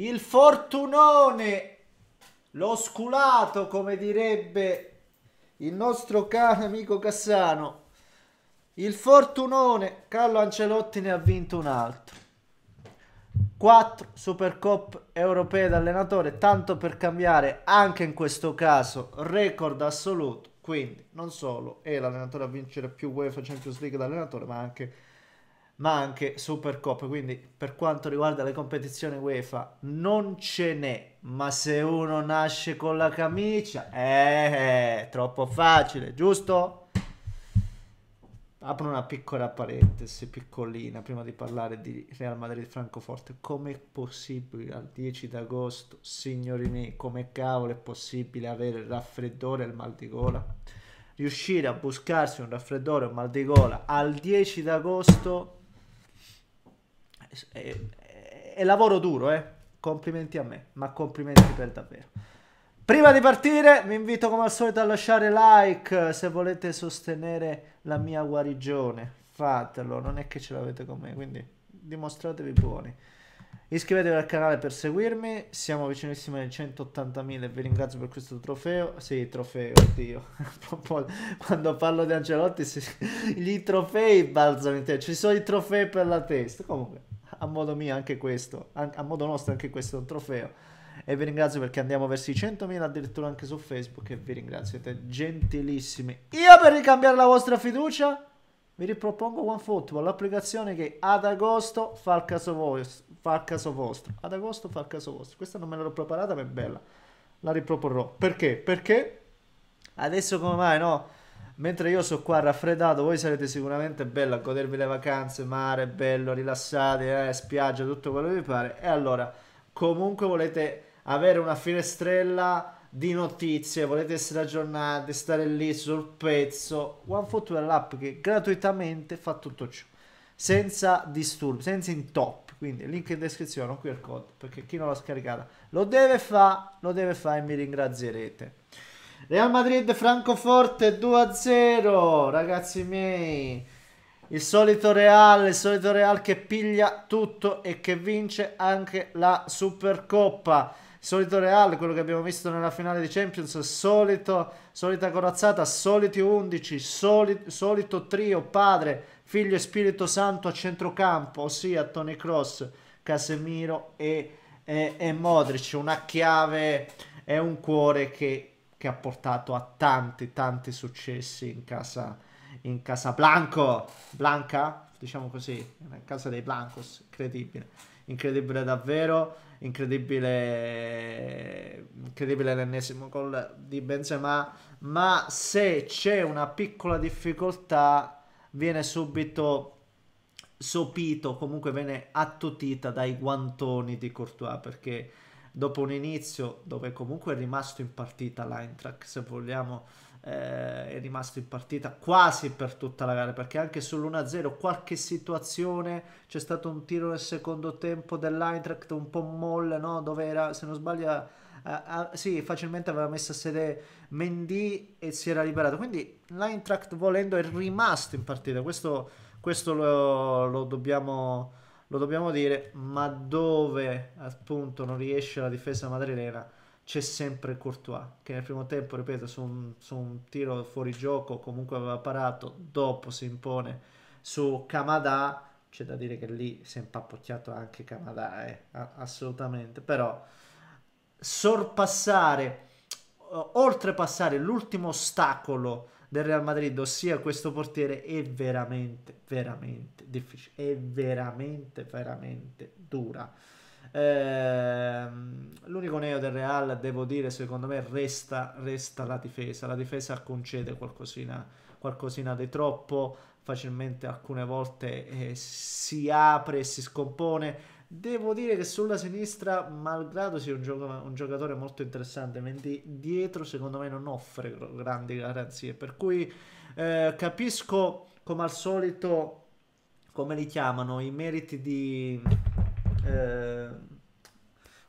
Il fortunone! L'ho sculato, come direbbe il nostro caro amico Cassano. Il fortunone Carlo Ancelotti ne ha vinto un altro. 4 Supercoppe europee d'allenatore, tanto per cambiare anche in questo caso record assoluto. Quindi non solo è l'allenatore a vincere più UEFA Champions League d'allenatore, ma anche ma anche Supercoppa. Quindi per quanto riguarda le competizioni UEFA non ce n'è, ma se uno nasce con la camicia eh, è troppo facile, giusto? Apro una piccola parentesi, piccolina, prima di parlare di Real Madrid-Francoforte. Com'è possibile al 10 d'agosto, signori miei, come cavolo è possibile avere il raffreddore e il mal di gola? Riuscire a buscarsi un raffreddore e un mal di gola al 10 d'agosto è, è, lavoro duro, eh. Complimenti a me, ma complimenti per davvero. Prima di partire vi invito come al solito a lasciare like se volete sostenere la mia guarigione. Fatelo, non è che ce l'avete con me, quindi dimostratevi buoni. Iscrivetevi al canale per seguirmi, siamo vicinissimi ai 180.000 e vi ringrazio per questo trofeo. Sì, trofeo, oddio. Quando parlo di Angelotti, sì, gli trofei balzano in te, ci sono i trofei per la testa. Comunque, a modo mio anche questo, a modo nostro anche questo è un trofeo. E vi ringrazio perché andiamo verso i 100.000 addirittura anche su Facebook e vi ringrazio, siete gentilissimi. Io per ricambiare la vostra fiducia vi ripropongo OneFootball, l'applicazione che ad agosto fa il caso, vo- fa il caso vostro. Ad agosto fa il caso vostro. Questa non me l'ero preparata ma è bella. La riproporrò. Perché? Perché adesso come mai no? Mentre io sono qua raffreddato, voi sarete sicuramente bello a godervi le vacanze, mare, bello, rilassati, eh, spiaggia, tutto quello che vi pare. E allora, comunque volete avere una finestrella di notizie, volete essere aggiornati, stare lì sul pezzo, OneFootwear l'app che gratuitamente fa tutto ciò, senza disturbi, senza intoppi. Quindi link in descrizione, qui il code, perché chi non l'ha scaricata lo deve fare, lo deve fare e mi ringrazierete. Real Madrid Francoforte 2-0, ragazzi miei. Il solito Real, il solito Real che piglia tutto e che vince anche la Supercoppa. Il Solito Real, quello che abbiamo visto nella finale di Champions, solito, solita corazzata, soliti 11, soli, solito trio, padre, figlio e Spirito Santo a centrocampo, ossia Tony Cross, Casemiro e, e, e Modric. Una chiave e un cuore che che ha portato a tanti, tanti successi in casa, in casa Blanco, Blanca, diciamo così, in casa dei Blancos, incredibile, incredibile davvero, incredibile, incredibile l'ennesimo gol di Benzema, ma se c'è una piccola difficoltà viene subito sopito, comunque viene attutita dai guantoni di Courtois perché dopo un inizio dove comunque è rimasto in partita l'Eintracht, se vogliamo, eh, è rimasto in partita quasi per tutta la gara, perché anche sull'1-0 qualche situazione, c'è stato un tiro nel secondo tempo dell'Eintracht un po' molle, no? dove era, se non sbaglio, Uh, uh, sì, facilmente aveva messo a sedere Mendy e si era liberato. Quindi l'Eintracht volendo è rimasto in partita. Questo, questo lo, lo dobbiamo lo dobbiamo dire, ma dove appunto non riesce la difesa madrilena c'è sempre Courtois, che nel primo tempo, ripeto, su un, su un tiro fuori gioco comunque aveva parato, dopo si impone su Kamada, c'è da dire che lì si è impappocchiato anche Kamada, eh, assolutamente, però sorpassare, oltrepassare l'ultimo ostacolo del Real Madrid, ossia questo portiere, è veramente, veramente difficile, è veramente, veramente dura. Eh, l'unico neo del Real, devo dire, secondo me resta, resta la difesa. La difesa concede qualcosina, qualcosina di troppo, facilmente alcune volte eh, si apre e si scompone Devo dire che sulla sinistra, malgrado sia un, gioco, un giocatore molto interessante, mentre dietro secondo me non offre grandi garanzie. Per cui eh, capisco come al solito, come li chiamano, i meriti di... Eh,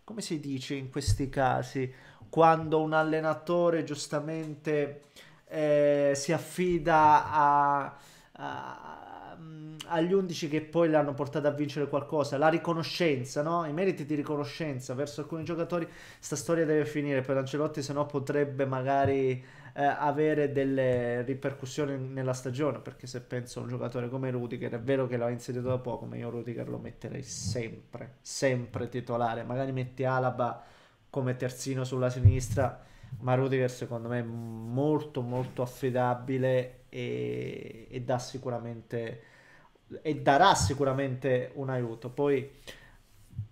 come si dice in questi casi? Quando un allenatore giustamente eh, si affida a, a agli 11 che poi l'hanno portata a vincere qualcosa, la riconoscenza, no? i meriti di riconoscenza verso alcuni giocatori, sta storia deve finire per Ancelotti, se no potrebbe magari eh, avere delle ripercussioni nella stagione, perché se penso a un giocatore come Rudiger, è vero che l'ha inserito da poco, ma io Rudiger lo metterei sempre, sempre titolare, magari metti Alaba come terzino sulla sinistra ma Rudiger secondo me è molto molto affidabile e, e, dà sicuramente e darà sicuramente un aiuto poi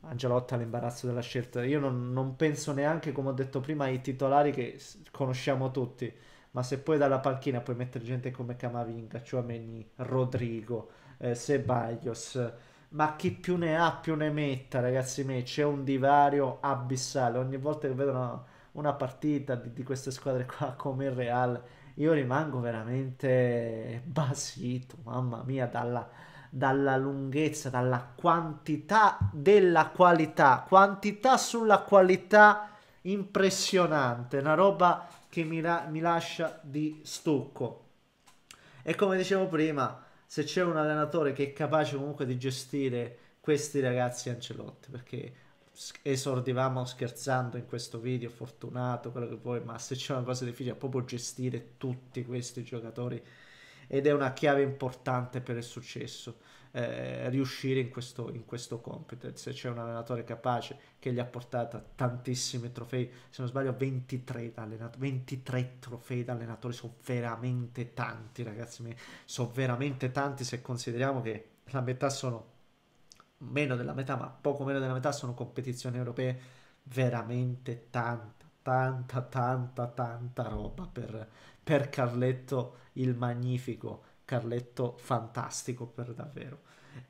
Angelotta l'imbarazzo della scelta io non, non, penso neanche come ho detto prima ai titolari che conosciamo tutti ma se poi dalla panchina puoi mettere gente come Camavinga, Ciuameni, Rodrigo, eh, Sebaios, ma chi più ne ha più ne metta ragazzi miei, c'è un divario abissale, ogni volta che vedo una, una partita di, di queste squadre qua come il Real, io rimango veramente basito, mamma mia, dalla, dalla lunghezza, dalla quantità della qualità, quantità sulla qualità impressionante, una roba che mi, la mi lascia di stucco. E come dicevo prima, se c'è un allenatore che è capace comunque di gestire questi ragazzi Ancelotti, perché esordivamo scherzando in questo video, fortunato, quello che vuoi, ma se c'è una cosa difficile è proprio gestire tutti questi giocatori ed è una chiave importante per il successo. Eh, riuscire in questo, in questo compito se c'è un allenatore capace che gli ha portato tantissimi trofei se non sbaglio 23, 23 trofei da allenatore sono veramente tanti ragazzi sono veramente tanti se consideriamo che la metà sono meno della metà, ma poco meno della metà sono competizioni europee, veramente tanta, tanta, tanta, tanta roba per, per Carletto il Magnifico, Carletto fantastico per davvero.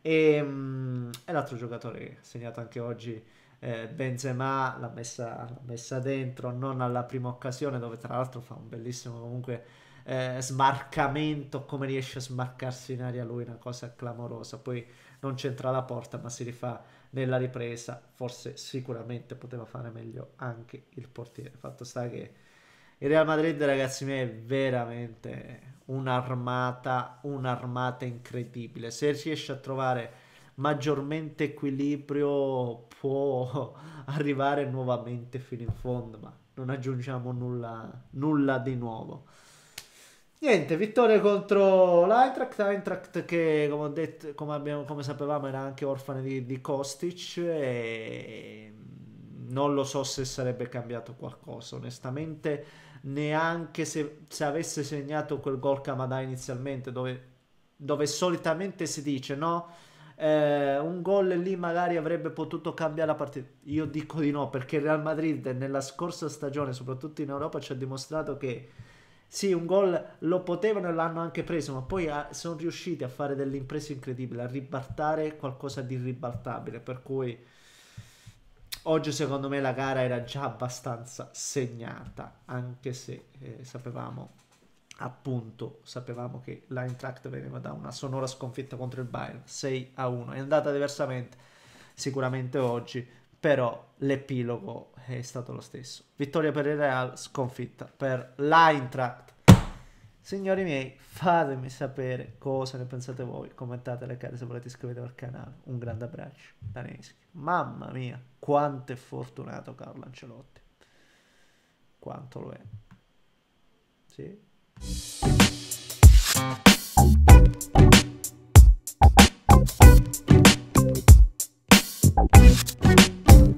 E, ehm, mh, è l'altro giocatore che ha segnato anche oggi eh, Benzema, l'ha messa, l'ha messa dentro, non alla prima occasione, dove tra l'altro fa un bellissimo comunque... Eh, smarcamento, come riesce a smarcarsi in aria lui, una cosa clamorosa. Poi non c'entra la porta ma si rifà nella ripresa, forse sicuramente poteva fare meglio anche il portiere. Fatto sta che il Real Madrid, ragazzi miei, è veramente un'armata, un'armata incredibile. Se riesce a trovare maggiormente equilibrio può arrivare nuovamente fino in fondo, ma non aggiungiamo nulla, nulla di nuovo. Niente, vittoria contro l'Eintracht, Eintracht che come, ho detto, come, abbiamo, come sapevamo era anche orfana di, di Kostic e non lo so se sarebbe cambiato qualcosa, onestamente neanche se, se avesse segnato quel gol Kamada inizialmente dove, dove solitamente si dice no, eh, un gol lì magari avrebbe potuto cambiare la partita, io dico di no perché il Real Madrid nella scorsa stagione soprattutto in Europa ci ha dimostrato che sì, un gol lo potevano e l'hanno anche preso, ma poi a, ah, sono riusciti a fare delle imprese incredibili, a ribaltare qualcosa di ribaltabile, per cui oggi secondo me la gara era già abbastanza segnata, anche se eh, sapevamo appunto, sapevamo che l'Eintracht veniva da una sonora sconfitta contro il Bayern, 6 a 1, è andata diversamente sicuramente oggi però l'epilogo è stato lo stesso. Vittoria per il Real, sconfitta per l'Eintracht. Signori miei, fatemi sapere cosa ne pensate voi, commentate le cari se volete iscrivetevi al canale. Un grande abbraccio Daneschi. Mamma mia, quanto è fortunato Carlo Ancelotti. Quanto lo è. Sì.